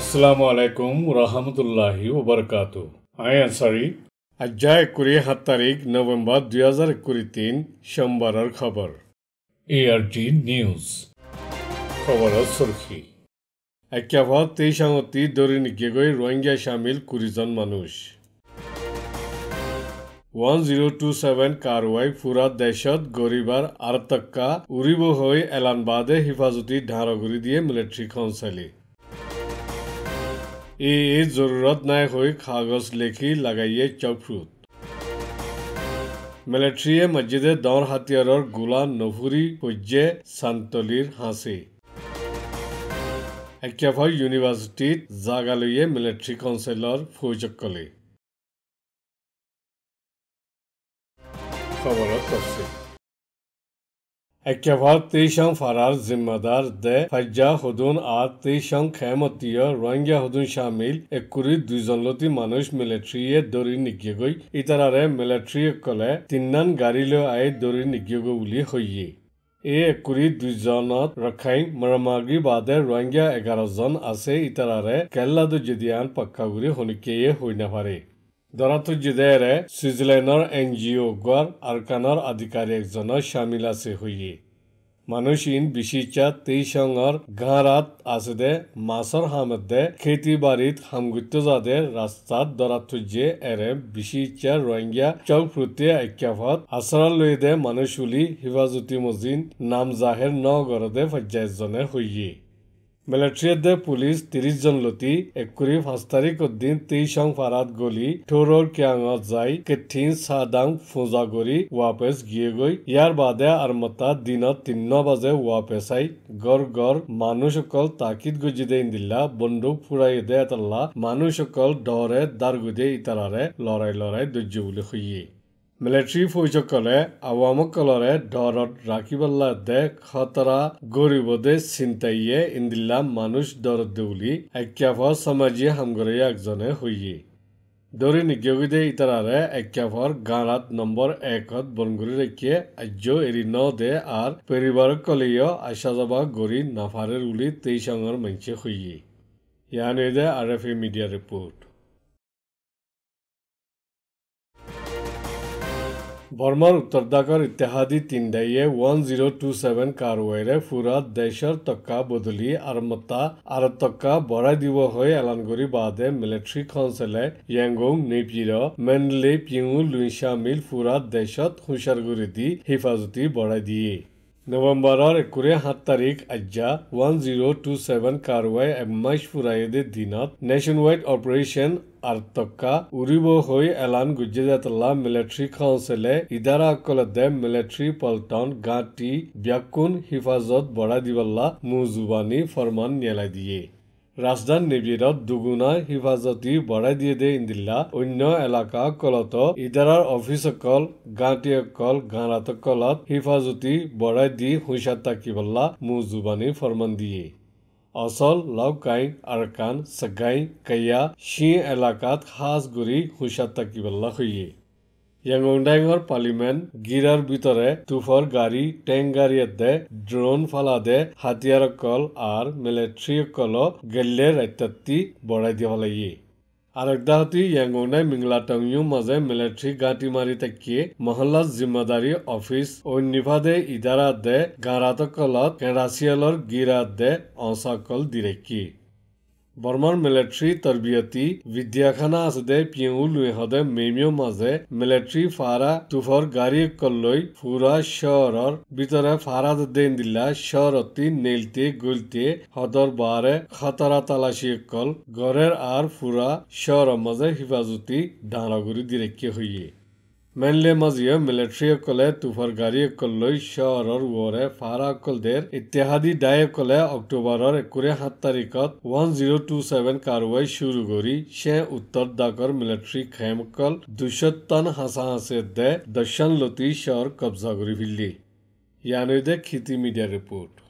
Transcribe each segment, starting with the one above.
আসসালামু আলাইকুম রহমতুল্লাহি ওবরকাত আই আনসারি আজ্জায় কুড়ি সাত তারিখ নভেম্বর দুই হাজার কুড়ি তিন সোমবার খবর এআরটি নিউজ খবর সুরখি একাভত তেইশ আঙতি দৌড়ি গেগৈ গৈ রোহিঙ্গা সামিল কুড়িজন মানুষ ওয়ান জিরো টু সেভেন কারওয়াই পুরা দেশত গরিবার আর্তকা উড়িব হৈ এলানবাদে হেফাজতি ধারগুড়ি দিয়ে মিলিটারি কাউন্সিলে ই জৰুৰত নাই হৈ কাগজ লেখি লাগাইয়ে চকফুত মিলিট্ৰীয়ে মছজিদে দৰ হাতিয়াৰৰ গোলা নভৰি পৰ্যে চান্তলীৰ সাঁচি একেভাৱে ইউনিভাৰ্চিটিত জাগালৈয়ে মিলিট্ৰী কাউঞ্চিলৰ ফৌজক কলে খবৰত আছে اکیوات تیشان فرار ذمہ دار دے فجا خودون آت تیشان خیمتی رنگی خودون شامل ایک کوری دوی زنلوتی مانوش ملیٹری دوری نگی گوی ایتر آره ملیٹری کلے تینن گاری لیو آئی دوری نگی گوی اولی ہوئی এই একুৰি দুজনত ৰখাই মৰমাগী বাদে ৰোহিংগীয়া এঘাৰজন আছে ইটাৰাৰে কেল্লাদু যদি আন পক্ষাগুৰি শুনিকেয়ে হৈ নাপাৰে দৰাটো জিদেৰে ছুইজাৰলেণ্ডৰ এন জি অ' গোৱাৰ আৰকানৰ আধিকাৰী এজনৰ চামিল আছে হৈয়ে মানুহ ইন বিচিচা তেইচঙৰ গাঁৰাত আছে দে মাছৰ সামতে খেতি বাৰীত সামগ্ৰিত যাতে ৰাস্তাত দৰাথুজে এৰে বিচিচা ৰোহিংগীয়া চক ফুটে আখ্যাফত আচৰা লৈ দে মানুহ চুলি নাম জাহেৰ নগৰতে পৰ্যায়জনে হৈয়ে মিলিটাৰীয়ে দে পুলিচ ত্ৰিশজন লতি একুৰি পাঁচ তাৰিখৰ দিন তেইশং ফাৰাত গলি থৰৰ কিয়াঙত যাই কেথিন চাহদাং ফুজা কৰি ৱাপেচ গিয়ে গৈ ইয়াৰ বাদে আৰু মতা দিনত তিন্ন বাজে ৱাপেচাই গড় গড় মানুহসকল তাকিত গজি দে দিলা বন্দুক ফুৰাই দে এটাল্লা মানুহসকল দৰে দাৰ গুজে ইটাৰাৰে লৰাই লৰাই দৰ্য বুলি সহিয়ে मिलिट्री फौजসকলে আৱামকলৰে ডৰত দে খতৰা গৰিবদে চিন্তাইয়ে ইন্দিল্লা মানুষ ডর দেউলি এক্যাফ সমাজী হামগরে একজনে হইয়ে দৌৰি নিগিয়ে ইতাৰাৰে এক্যাফৰ গাঁৰাত নম্বৰ একত বনগুরি রেখে আৰ্য এৰি ন দে আর পরিবার কলেও আশা যাবা গৰি নাফারের উলি তেইছাঙৰ হইয়ে ইয়ানে দে R F A media report বৰ্মাৰ উত্তৰদাকৰ ইতিহাদী তিনদাইয়ে ওৱান জিৰ' টু ছেভেন কাৰৱাইৰে ফুৰাত দেশৰ টকা বদলি আৰু মতা আৰু টকা বঢ়াই দিব হৈ কৰি বাদে মিলিট্ৰী কাউঞ্চেলে য়েংগং নেপিৰ মেনলে লুইছা মিল ফুৰাত দেশত সুচাৰগুৰি দি হেফাজতি বঢ়াই দিয়ে নৱেম্বৰৰ একুৰে সাত তাৰিখ আজ্যা ওৱান জিৰ' টু ছেভেন কাৰৱাই এমাইছ ফুৰাইদে দিনত নেশ্যন ৱাইড অপাৰেশ্যন ಅರ್ಥಕ್ಕ ಉರಿಬೋ ಹೊಯ್ এলান ಗುಜ್ಜದತಲ್ಲ ಮಿಲಿಟರಿ ಕೌನ್ಸಿಲ್ ಇದಾರ ಅಕ್ಕಲದ್ದೆ ಮಿಲಿಟರಿ পল্টন ಗಾಟಿ ಬ್ಯಾಕುನ್ হিফাজত ಬಡಾ ದಿವಲ್ಲ মুজুবানি ফরমান নেলা দিয়ে রাজধান নিবিড়ত দুগুনা হিফাজতি বড়াই দিয়ে দে ইন্দিল্লা অন্য এলাকা কলত ইদারার অফিস অকল গাঁটি অকল গাঁরাত কলত হিফাজতি বড়াই দি হুঁশাত তাকিবল্লা মুজুবানি ফরমান দিয়ে اصل لوکائن ارکان سگائن کیا شی علاقات خاص گری خوشا تکیب اللہ خویی ینگونڈائنگ اور پالیمن گیرر بیتر ہے توفر گاری ٹینگ گاری ادھے ڈرون فالا دے ہاتھیار کل آر ملیٹری کلو گلے رہتتی بڑھائی دیوالیی আরেকদাহাতি ইয়াঙ্গনাই মিংলাটংয়ু মাজে মিলিটারি গাটি মারি তাকিয়ে মহল্লা জিম্মাদারি অফিস ও নিভাদে ইদারা দে গারাত কলত কেরাসিয়ালর গিরা দে অসকল দিরেকি বর্মার মিলিটারি তরবিয়তি বিদ্যাখানা পিউ পিয়ু হদে মেমিও মাজে মিলিটারি ফারা তুফর গাড়ি কল্লৈ ফুরা শহরর ভিতরে ফারাদ দেন দিলা শহরতি নেলতে গুলতে হদর বারে খতরা তালাশি কল গড়ের আর ফুরা শহর মাঝে হিফাজতি দাঁড়াগুড়ি দিরেকে হইয়ে মেইনলে মাজ ইয়ে মিলিটাৰী অকলে তুফাৰ গাড়ী অকল লৈ চহৰৰ ওৱৰে ফাৰা অকল দেৰ ইত্যাদি ডাই অকলে অক্টোবৰৰ একুৰে সাত তাৰিখত ওৱান জিৰ' টু ছেভেন কাৰৱাই চুৰু কৰি চে উত্তৰ ডাকৰ মিলিটাৰী খেম অকল দুশত্তন হাঁচা হাঁচে দে দশন লতি চহৰ কব্জা কৰি ফিল্লি ইয়ানৈ দে খেতি মিডিয়া ৰিপৰ্ট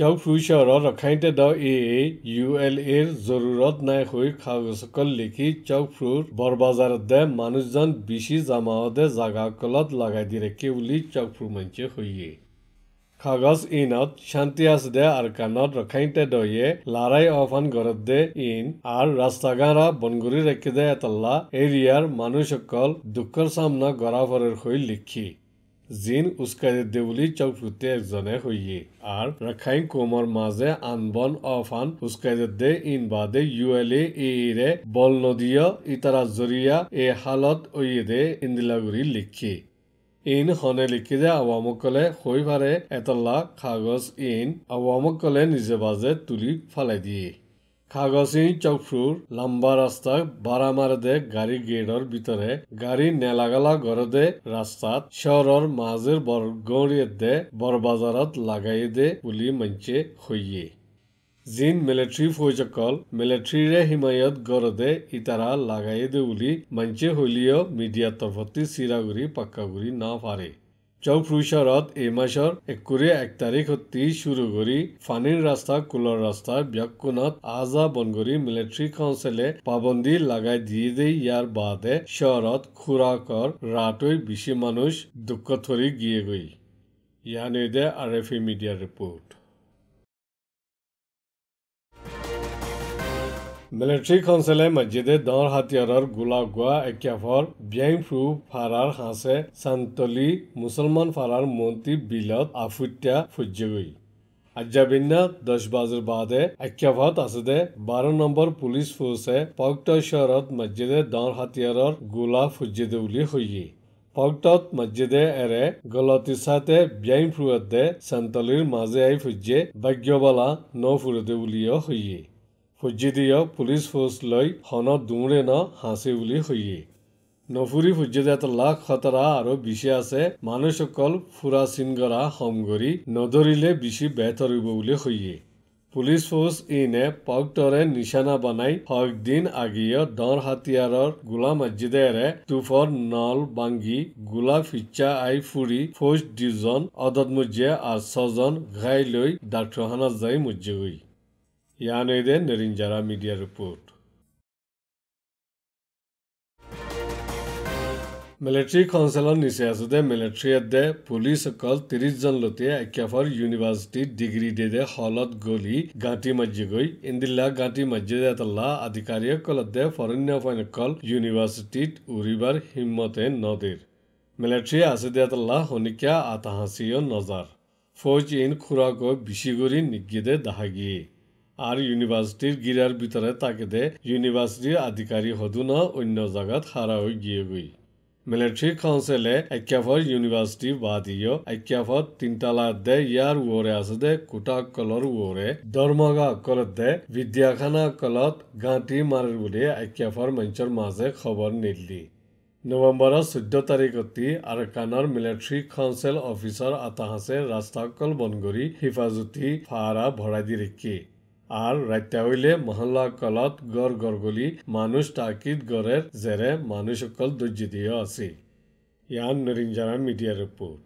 চাউফুইশর রখাইতে দ এ ইউ এল এৰ জৰুৰত নাই হৈ খাগসকল লিখি চাউফুর বরবাজার দে মানুষজন বিশি জামাওদে জাগা কলত লাগাই দিরে কেউলি চাউফুর মঞ্চে হৈয়ে খাগজ ইনত শান্তি আছে দে আর কানত রখাইতে দয়ে লারাই অফান গরত দে ইন আৰু আর রাস্তাগাঁরা বনগুড়ি ৰাখি দে এতল্লা এৰিয়াৰ মানুহসকল দুঃখর চামনা গড়াফরের হৈ লিখি জিন উস্কাই দেউলি চক সুতে একজনে হইয়ে আর রাখাইন কোমর মাঝে আনবন অফান উস্কাই দে ইন বাদে ইউএলএ এ রে বল নদীয় ইতারা জরিয়া এ হালত ওইয়ে দে ইন্দিলাগুড়ি লিখি ইন হনে লিখি যে আওয়ামকলে হৈ পারে এতলা কাগজ ইন আওয়ামকলে নিজে বাজে তুলি ফালাই দিয়ে খাগসি চৌকফুর লম্বা রাস্তা বারা মারদে গাড়ি গেটর ভিতরে গাড়ি নেলাগালা গরদে রাস্তাত শহরর মাজের দে বরবাজারত লাগাই দে বুলি মঞ্চে হইয়ে জিন মিলিটারি ফৌজসকল মিলিটারিরে হিমায়ত গরদে ইতারা লাগাই দে বুলি মঞ্চে হইলিও মিডিয়া তরফতি সিরাগুড়ি পাক্কাগুড়ি না পারে चौफ्रू शहरात ए माशार एकूरे एक तारीख हत्ती सुरू करी फानीर रास्ता कुलर रास्ता ব্যাকুনাথ আজা বনগরি মিলিটারি কাউন্সিলে পাবন্দি লাগাই দিয়ে দেই ইয়ার বাদে শহরত খুরাকর রাটই বেশি মানুষ দুঃখ থরি গিয়ে গই ইয়ানৈদে R F media report military কাউন্সিলে মছজিদে দৰ হাতিয়াৰৰ গোলা গোৱা একেফৰ ব্যাং ফু ফাৰাৰ হাঁচে চান্তলি মুছলমান ফাৰাৰ মন্ত্ৰী বিলত আফুটীয়া ফুজ্যগৈ আজ্যাবিন্যাত দহ বাজৰ বাদে একেভাত আছে দে বাৰ নম্বৰ পুলিচ ফৰ্চে পক্ত চহৰত মছজিদে দৰ হাতিয়াৰৰ গোলা ফুজিদে বুলি সহি পক্তত মছজিদে এৰে গলতিচাতে ব্যাইম ফুৰতে চান্তলিৰ মাজে আই ফুজে বাগ্যবালা ন ফুৰতে বুলিও সহিয়ে ফুজ্জেদিয়া পুলিচ ফৰ্চলৈ হনত দুমৰে ন হাঁচি বুলি সৈয়ে নফুৰি ফুজ্জেদিয়াত লাখ খতৰা আৰু বিচি আছে মানুহসকল ফুৰা চিনগৰা সংগৰি নধৰিলে বিচি বেহৰিব বুলি সৈয়ে পুলিচ ফৰ্চ ইনে পকটৰে নিচানা বনাই ফদিন আগিয় দৰ হাতিয়াৰৰ গোলা আজিদেৰে তুফৰ নল বাংগি গোলা ফিচা আই ফুৰি ফৌজ দুজন অদত মজিয়া আৰু ছজন ঘাই লৈ ডাক্তৰখানাত যায় মজিয়ে Yan Eden Nerinjara Media Report. Military সঞ্চালন নিশ্চয়াজদে মিলিটাৰীয়ে দে পুলিচ অকল ত্ৰিছজন লতিয়ে একেফৰ ইউনিভাৰ্চিটিত ডিগ্ৰী দে দে হলত গলি গাঁতি মাজি গৈ ইন্দিল্লা গাঁতি মাজি দে তল্লা আধিকাৰীসকলত দে ফৰেণ্য ফাইন অকল ইউনিভাৰ্চিটিত উৰিবাৰ হিম্মতে নদীৰ মিলিটাৰী আছে দে তল্লা শনিকা আতাহাচিও নজাৰ ফৌজ ইন খুৰাকৈ বিচিগুৰি নিগিদে দাহাগিয়ে আৰ ইউনিভাৰ্চিটিৰ গিৰাৰ ভিতৰে তাকে দে ইউনিভাৰ্চিটিৰ আধিকাৰিক হদু ন অন্য জাগাত হাৰা হৈ গিয়েগৈ গই মিলিটাৰি কাউন্সিলে একফৰ ইউনিভাৰ্সিটি বা দিও একফৰ দে ইয়াৰ ওৰে আছে দে কুটা কলৰ ওৰে ধৰ্মগা কল দে বিদ্যাখানা কলত গাঁঠি মাৰেৰ বুলি একফৰ মঞ্চৰ মাজে খবৰ নিদিলে নৱেম্বৰৰ চৈধ্য তাৰিখতে আৰকানৰ মিলিটাৰী কাউঞ্চিল অফিচৰ আতাহাছে ৰাস্তা কল বন্ধ কৰি হিফাজতি ভাড়া ভৰাই দি ৰিকি আর রাইতে হইলে মহল্লা কলত গড় গড়গলি মানুষ তাকিদ গড়ের জেরে মানুষ অকল ধৈর্য দিয়ে আছে ইয়ান নরিঞ্জারা মিডিয়া রিপোর্ট